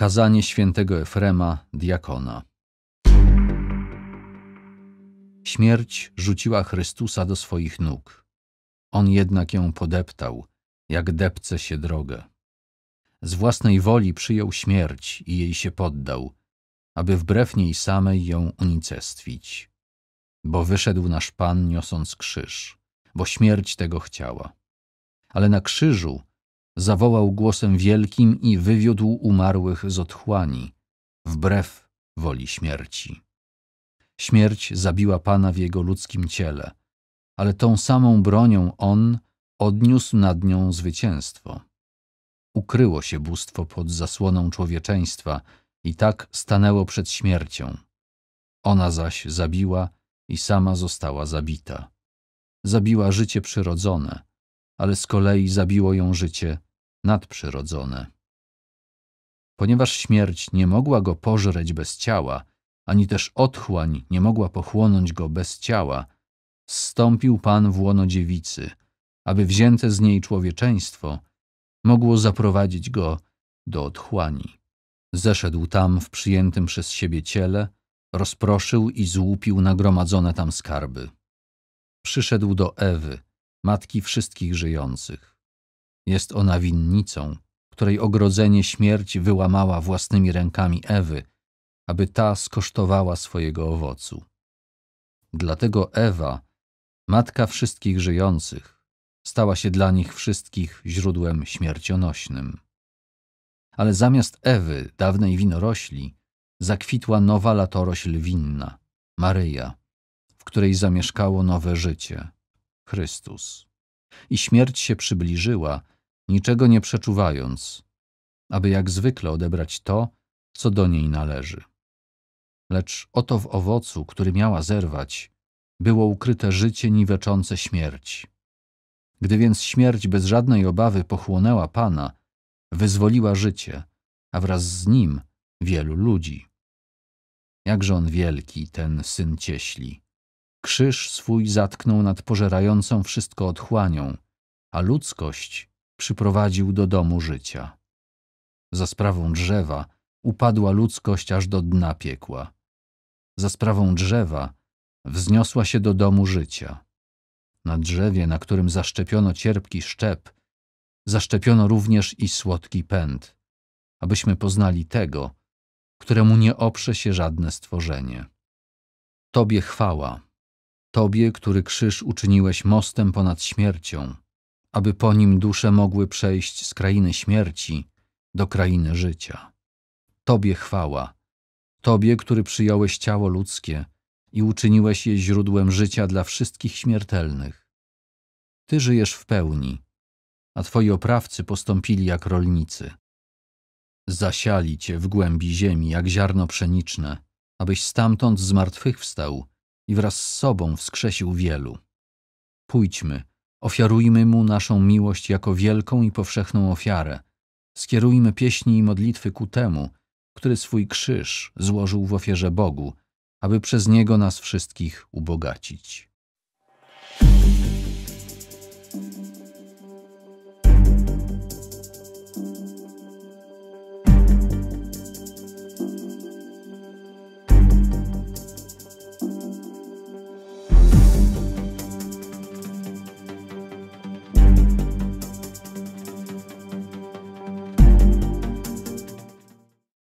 Kazanie świętego Efrema, diakona. Śmierć rzuciła Chrystusa do swoich nóg. On jednak ją podeptał, jak depce się drogę. Z własnej woli przyjął śmierć i jej się poddał, aby wbrew niej samej ją unicestwić. Bo wyszedł nasz Pan niosąc krzyż, bo śmierć tego chciała. Ale na krzyżu zawołał głosem wielkim i wywiódł umarłych z otchłani, wbrew woli śmierci. Śmierć zabiła Pana w jego ludzkim ciele, ale tą samą bronią on odniósł nad nią zwycięstwo. Ukryło się bóstwo pod zasłoną człowieczeństwa i tak stanęło przed śmiercią. Ona zaś zabiła i sama została zabita. Zabiła życie przyrodzone, ale z kolei zabiło ją życie nadprzyrodzone. Ponieważ śmierć nie mogła go pożreć bez ciała, ani też otchłań nie mogła pochłonąć go bez ciała, zstąpił Pan w łono dziewicy, aby wzięte z niej człowieczeństwo mogło zaprowadzić go do otchłani. Zeszedł tam w przyjętym przez siebie ciele, rozproszył i złupił nagromadzone tam skarby. Przyszedł do Ewy, matki wszystkich żyjących. Jest ona winnicą, której ogrodzenie śmierć wyłamała własnymi rękami Ewy, aby ta skosztowała swojego owocu. Dlatego Ewa, matka wszystkich żyjących, stała się dla nich wszystkich źródłem śmiercionośnym. Ale zamiast Ewy, dawnej winorośli, zakwitła nowa latorośl winna, Maryja, w której zamieszkało nowe życie, Chrystus. I śmierć się przybliżyła, niczego nie przeczuwając, aby jak zwykle odebrać to, co do niej należy. Lecz oto w owocu, który miała zerwać, było ukryte życie niweczące śmierć. Gdy więc śmierć bez żadnej obawy pochłonęła Pana, wyzwoliła życie, a wraz z nim wielu ludzi. Jakże on wielki, ten syn cieśli. Krzyż swój zatknął nad pożerającą wszystko otchłanią, a ludzkość przyprowadził do domu życia. Za sprawą drzewa upadła ludzkość aż do dna piekła. Za sprawą drzewa wzniosła się do domu życia. Na drzewie, na którym zaszczepiono cierpki szczep, zaszczepiono również i słodki pęd, abyśmy poznali tego, któremu nie oprze się żadne stworzenie. Tobie chwała, Tobie, który krzyż uczyniłeś mostem ponad śmiercią, aby po nim dusze mogły przejść z krainy śmierci do krainy życia. Tobie chwała, Tobie, który przyjąłeś ciało ludzkie i uczyniłeś je źródłem życia dla wszystkich śmiertelnych. Ty żyjesz w pełni, a Twoi oprawcy postąpili jak rolnicy. Zasiali Cię w głębi ziemi jak ziarno pszeniczne, abyś stamtąd zmartwychwstał i wraz z sobą wskrzesił wielu. Pójdźmy, Ofiarujmy Mu naszą miłość jako wielką i powszechną ofiarę. Skierujmy pieśni i modlitwy ku temu, który swój krzyż złożył w ofierze Bogu, aby przez Niego nas wszystkich ubogacić.